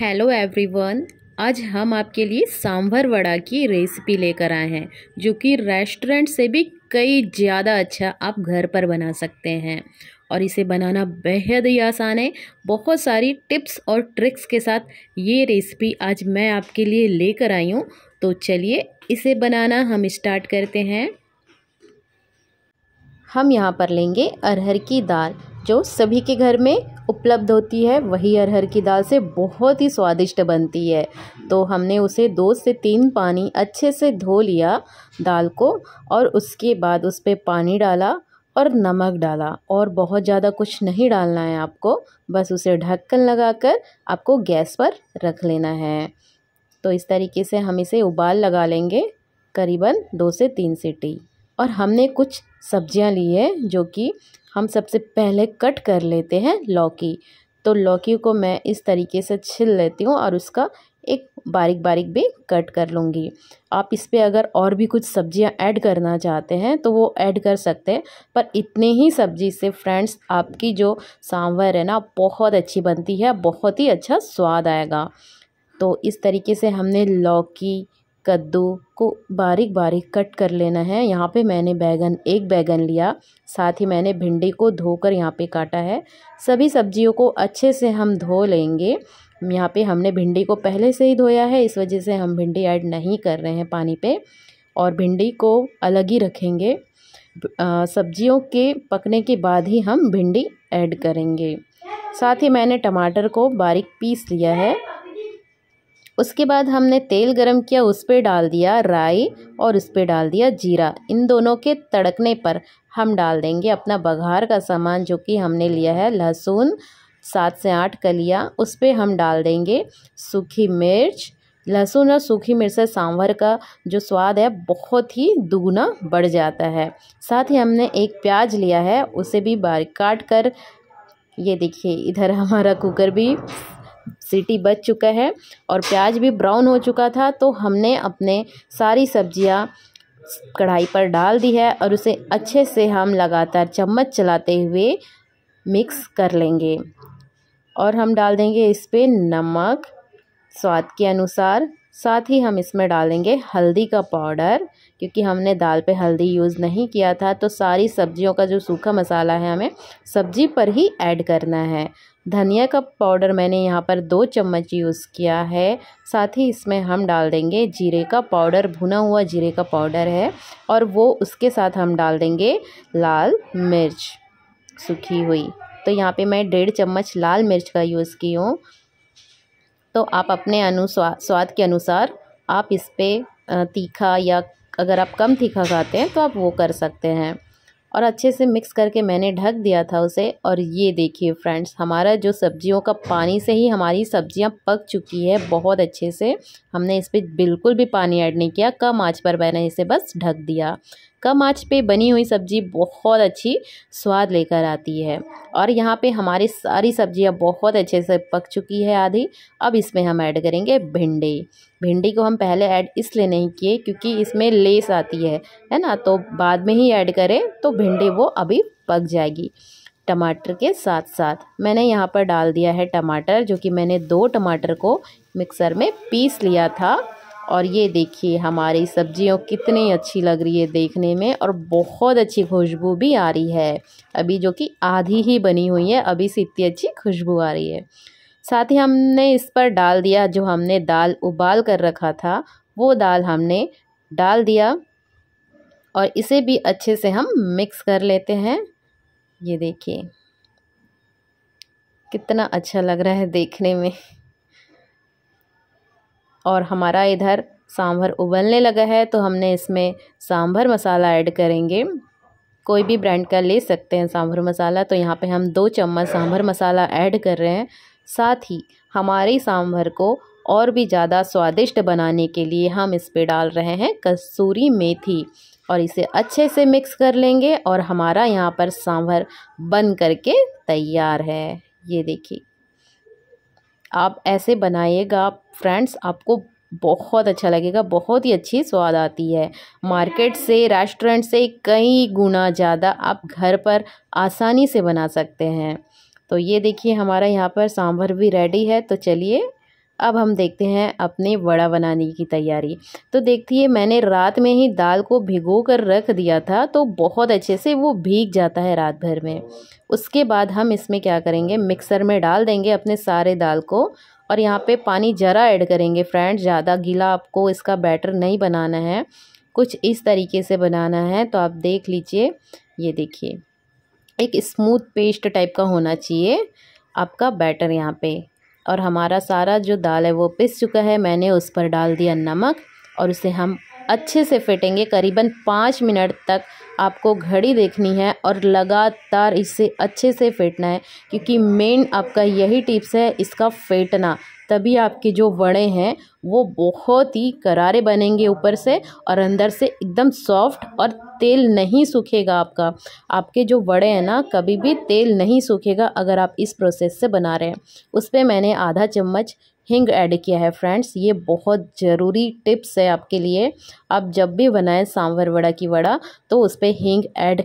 hello everyone आज हम आपके लिए सांभर वड़ा की रेसिपी लेकर आए हैं जो कि रेस्टोरेंट से भी कई ज़्यादा अच्छा आप घर पर बना सकते हैं और इसे बनाना बेहद ही आसान है बहुत सारी टिप्स और ट्रिक्स के साथ ये रेसिपी आज मैं आपके लिए लेकर आई हूँ तो चलिए इसे बनाना हम स्टार्ट करते हैं हम यहाँ पर लेंगे अरहर की दाल जो सभी के घर में उपलब्ध होती है वही अरहर की दाल से बहुत ही स्वादिष्ट बनती है तो हमने उसे दो से तीन पानी अच्छे से धो लिया दाल को और उसके बाद उस पर पानी डाला और नमक डाला और बहुत ज़्यादा कुछ नहीं डालना है आपको बस उसे ढक्कन लगाकर आपको गैस पर रख लेना है तो इस तरीके से हम इसे उबाल लगा लेंगे करीबन दो से तीन सीटी और हमने कुछ सब्जियां ली है जो कि हम सबसे पहले कट कर लेते हैं लौकी तो लौकी को मैं इस तरीके से छिल लेती हूँ और उसका एक बारीक बारीक भी कट कर लूँगी आप इस पर अगर और भी कुछ सब्ज़ियाँ ऐड करना चाहते हैं तो वो ऐड कर सकते हैं पर इतने ही सब्जी से फ्रेंड्स आपकी जो सांभर है ना बहुत अच्छी बनती है बहुत ही अच्छा स्वाद आएगा तो इस तरीके से हमने लौकी कद्दू को बारीक बारीक कट कर लेना है यहाँ पे मैंने बैगन एक बैगन लिया साथ ही मैंने भिंडी को धोकर यहाँ पे काटा है सभी सब्जियों को अच्छे से हम धो लेंगे यहाँ पे हमने भिंडी को पहले से ही धोया है इस वजह से हम भिंडी ऐड नहीं कर रहे हैं पानी पे और भिंडी को अलग ही रखेंगे सब्जियों के पकने के बाद ही हम भिंडी ऐड करेंगे साथ ही मैंने टमाटर को बारीक पीस लिया है उसके बाद हमने तेल गरम किया उस पर डाल दिया राई और उस पर डाल दिया जीरा इन दोनों के तड़कने पर हम डाल देंगे अपना बघार का सामान जो कि हमने लिया है लहसुन सात से आठ कलिया उस पर हम डाल देंगे सूखी मिर्च लहसुन और सूखी मिर्च से सांभर का जो स्वाद है बहुत ही दुगना बढ़ जाता है साथ ही हमने एक प्याज लिया है उसे भी बारीक काट कर ये देखिए इधर हमारा कुकर भी सीटी बच चुका है और प्याज भी ब्राउन हो चुका था तो हमने अपने सारी सब्जियां कढ़ाई पर डाल दी है और उसे अच्छे से हम लगातार चम्मच चलाते हुए मिक्स कर लेंगे और हम डाल देंगे इस पर नमक स्वाद के अनुसार साथ ही हम इसमें डालेंगे हल्दी का पाउडर क्योंकि हमने दाल पे हल्दी यूज़ नहीं किया था तो सारी सब्जियों का जो सूखा मसाला है हमें सब्जी पर ही ऐड करना है धनिया का पाउडर मैंने यहाँ पर दो चम्मच यूज़ किया है साथ ही इसमें हम डाल देंगे जीरे का पाउडर भुना हुआ जीरे का पाउडर है और वो उसके साथ हम डाल देंगे लाल मिर्च सूखी हुई तो यहाँ पे मैं डेढ़ चम्मच लाल मिर्च का यूज़ की हूँ तो आप अपने अनुस्वाद स्वाद के अनुसार आप इस पर तीखा या अगर आप कम तीखा खाते हैं तो आप वो कर सकते हैं और अच्छे से मिक्स करके मैंने ढक दिया था उसे और ये देखिए फ्रेंड्स हमारा जो सब्जियों का पानी से ही हमारी सब्जियां पक चुकी है बहुत अच्छे से हमने इस पर बिल्कुल भी पानी ऐड नहीं किया कम आँच पर मैंने इसे बस ढक दिया कम आँच पे बनी हुई सब्ज़ी बहुत अच्छी स्वाद लेकर आती है और यहाँ पे हमारी सारी सब्जियाँ बहुत अच्छे से पक चुकी है आधी अब इसमें हम ऐड करेंगे भिंडी भिंडी को हम पहले ऐड इसलिए नहीं किए क्योंकि इसमें लेस आती है है ना तो बाद में ही ऐड करें तो भिंडी वो अभी पक जाएगी टमाटर के साथ साथ मैंने यहाँ पर डाल दिया है टमाटर जो कि मैंने दो टमाटर को मिक्सर में पीस लिया था और ये देखिए हमारी सब्जियों कितनी अच्छी लग रही है देखने में और बहुत अच्छी खुशबू भी आ रही है अभी जो कि आधी ही बनी हुई है अभी से इतनी अच्छी खुशबू आ रही है साथ ही हमने इस पर डाल दिया जो हमने दाल उबाल कर रखा था वो दाल हमने डाल दिया और इसे भी अच्छे से हम मिक्स कर लेते हैं ये देखिए कितना अच्छा लग रहा है देखने में और हमारा इधर सांभर उबलने लगा है तो हमने इसमें सांभर मसाला ऐड करेंगे कोई भी ब्रांड का ले सकते हैं सांभर मसाला तो यहाँ पे हम दो चम्मच सांभर मसाला ऐड कर रहे हैं साथ ही हमारे सांभर को और भी ज़्यादा स्वादिष्ट बनाने के लिए हम इस पे डाल रहे हैं कसूरी मेथी और इसे अच्छे से मिक्स कर लेंगे और हमारा यहाँ पर सांभर बन करके तैयार है ये देखिए आप ऐसे बनाइएगा फ्रेंड्स आपको बहुत अच्छा लगेगा बहुत ही अच्छी स्वाद आती है मार्केट से रेस्टोरेंट से कई गुना ज़्यादा आप घर पर आसानी से बना सकते हैं तो ये देखिए हमारा यहाँ पर सांभर भी रेडी है तो चलिए अब हम देखते हैं अपने वड़ा बनाने की तैयारी तो देखती है मैंने रात में ही दाल को भिगो कर रख दिया था तो बहुत अच्छे से वो भीग जाता है रात भर में उसके बाद हम इसमें क्या करेंगे मिक्सर में डाल देंगे अपने सारे दाल को और यहाँ पे पानी ज़रा ऐड करेंगे फ्रेंड्स ज़्यादा गीला आपको इसका बैटर नहीं बनाना है कुछ इस तरीके से बनाना है तो आप देख लीजिए ये देखिए एक स्मूथ पेस्ट टाइप का होना चाहिए आपका बैटर यहाँ पे और हमारा सारा जो दाल है वो पिस चुका है मैंने उस पर डाल दिया नमक और उसे हम अच्छे से फेंटेंगे करीबन पाँच मिनट तक आपको घड़ी देखनी है और लगातार इसे अच्छे से फेंटना है क्योंकि मेन आपका यही टिप्स है इसका फेंटना तभी आपके जो वड़े हैं वो बहुत ही करारे बनेंगे ऊपर से और अंदर से एकदम सॉफ्ट और तेल नहीं सूखेगा आपका आपके जो वड़े हैं ना कभी भी तेल नहीं सूखेगा अगर आप इस प्रोसेस से बना रहे हैं उस पर मैंने आधा चम्मच हींग ऐड किया है फ्रेंड्स ये बहुत ज़रूरी टिप्स है आपके लिए आप जब भी बनाएं सांवर वड़ा की वड़ा तो उस पर हिंग ऐड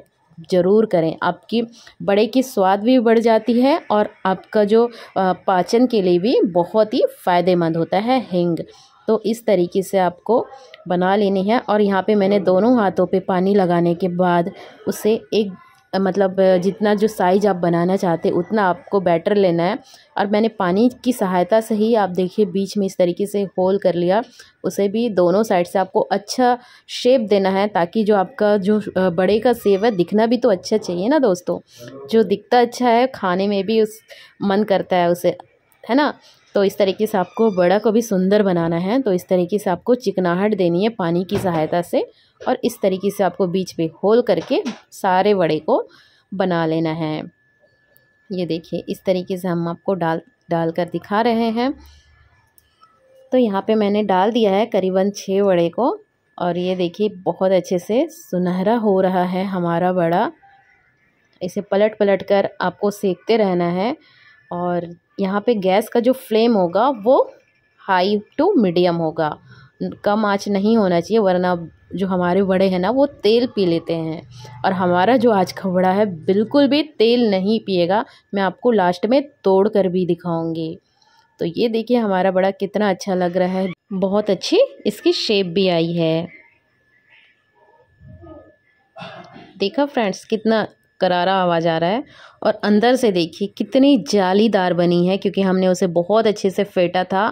ज़रूर करें आपकी बड़े की स्वाद भी बढ़ जाती है और आपका जो पाचन के लिए भी बहुत ही फ़ायदेमंद होता है हींग तो इस तरीके से आपको बना लेनी है और यहाँ पे मैंने दोनों हाथों पे पानी लगाने के बाद उसे एक मतलब जितना जो साइज आप बनाना चाहते हैं उतना आपको बैटर लेना है और मैंने पानी की सहायता से ही आप देखिए बीच में इस तरीके से होल कर लिया उसे भी दोनों साइड से आपको अच्छा शेप देना है ताकि जो आपका जो बड़े का सेव है दिखना भी तो अच्छा चाहिए ना दोस्तों जो दिखता अच्छा है खाने में भी उस मन करता है उसे है ना तो इस तरीके से आपको बड़ा को भी सुंदर बनाना है तो इस तरीके से आपको चिकनाहट देनी है पानी की सहायता से और इस तरीके से आपको बीच में होल करके सारे बड़े को बना लेना है ये देखिए इस तरीके से हम आपको डाल डाल कर दिखा रहे हैं तो यहाँ पे मैंने डाल दिया है करीबन छः बड़े को और ये देखिए बहुत अच्छे से सुनहरा हो रहा है हमारा बड़ा इसे पलट पलट कर आपको सेकते रहना है और यहाँ पे गैस का जो फ्लेम होगा वो हाई टू मीडियम होगा कम आँच नहीं होना चाहिए वरना जो हमारे बड़े हैं ना वो तेल पी लेते हैं और हमारा जो आज का बड़ा है बिल्कुल भी तेल नहीं पिएगा मैं आपको लास्ट में तोड़ कर भी दिखाऊंगी तो ये देखिए हमारा बड़ा कितना अच्छा लग रहा है बहुत अच्छी इसकी शेप भी आई है देखा फ्रेंड्स कितना करारा आवाज़ आ रहा है और अंदर से देखिए कितनी जालीदार बनी है क्योंकि हमने उसे बहुत अच्छे से फेंटा था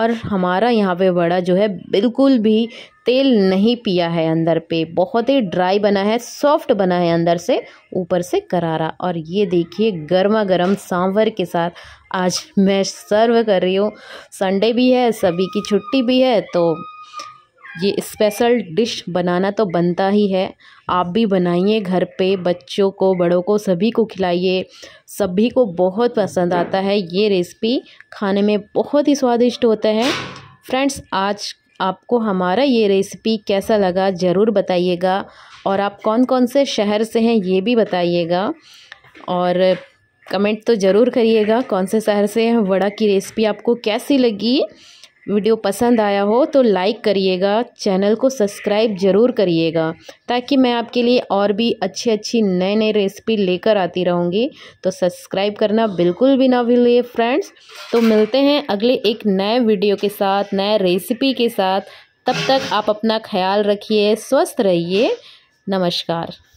और हमारा यहाँ पे वड़ा जो है बिल्कुल भी तेल नहीं पिया है अंदर पे बहुत ही ड्राई बना है सॉफ्ट बना है अंदर से ऊपर से करारा और ये देखिए गर्मा गर्म सांवर के साथ आज मैं सर्व कर रही हूँ संडे भी है सभी की छुट्टी भी है तो ये स्पेशल डिश बनाना तो बनता ही है आप भी बनाइए घर पे बच्चों को बड़ों को सभी को खिलाइए सभी को बहुत पसंद आता है ये रेसिपी खाने में बहुत ही स्वादिष्ट होता है फ्रेंड्स आज आपको हमारा ये रेसिपी कैसा लगा ज़रूर बताइएगा और आप कौन कौन से शहर से हैं ये भी बताइएगा और कमेंट तो ज़रूर करिएगा कौन से शहर से हैं वड़ा की रेसिपी आपको कैसी लगी वीडियो पसंद आया हो तो लाइक करिएगा चैनल को सब्सक्राइब ज़रूर करिएगा ताकि मैं आपके लिए और भी अच्छी अच्छी नए नए रेसिपी लेकर आती रहूँगी तो सब्सक्राइब करना बिल्कुल भी ना भूलिए फ्रेंड्स तो मिलते हैं अगले एक नए वीडियो के साथ नए रेसिपी के साथ तब तक आप अपना ख्याल रखिए स्वस्थ रहिए नमस्कार